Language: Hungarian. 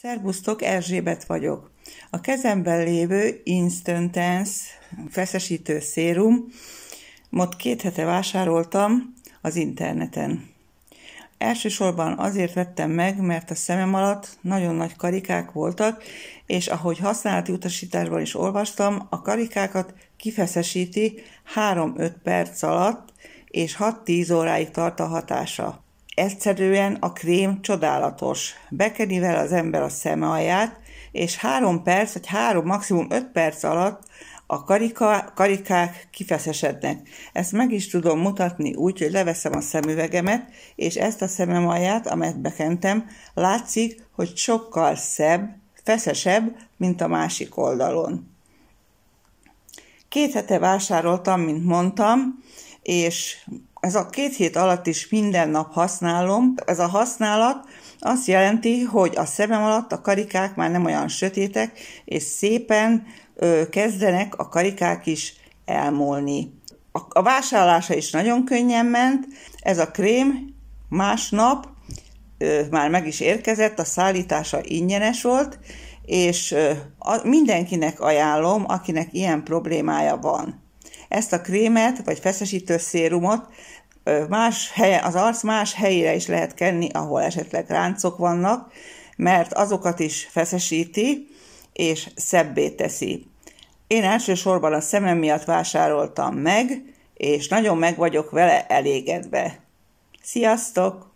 Szerbusztok, Erzsébet vagyok. A kezemben lévő Instantance feszesítő szérum, most két hete vásároltam az interneten. Elsősorban azért vettem meg, mert a szemem alatt nagyon nagy karikák voltak, és ahogy használati utasításban is olvastam, a karikákat kifeszesíti 3-5 perc alatt, és 6-10 óráig tart a hatása. Egyszerűen a krém csodálatos. Bekeni vele az ember a szeme alját, és három perc, vagy három, maximum öt perc alatt a karika, karikák kifeszesednek. Ezt meg is tudom mutatni úgy, hogy leveszem a szemüvegemet, és ezt a szemem alját, amelyet bekentem, látszik, hogy sokkal szebb, feszesebb, mint a másik oldalon. Két hete vásároltam, mint mondtam, és ez a két hét alatt is minden nap használom. Ez a használat azt jelenti, hogy a szemem alatt a karikák már nem olyan sötétek, és szépen ö, kezdenek a karikák is elmúlni. A, a vásárlása is nagyon könnyen ment. Ez a krém másnap ö, már meg is érkezett, a szállítása ingyenes volt, és ö, a, mindenkinek ajánlom, akinek ilyen problémája van. Ezt a krémet, vagy feszesítő szérumot más helye, az arc más helyére is lehet kenni, ahol esetleg ráncok vannak, mert azokat is feszesíti, és szebbé teszi. Én elsősorban a szemem miatt vásároltam meg, és nagyon meg vagyok vele elégedve. Sziasztok!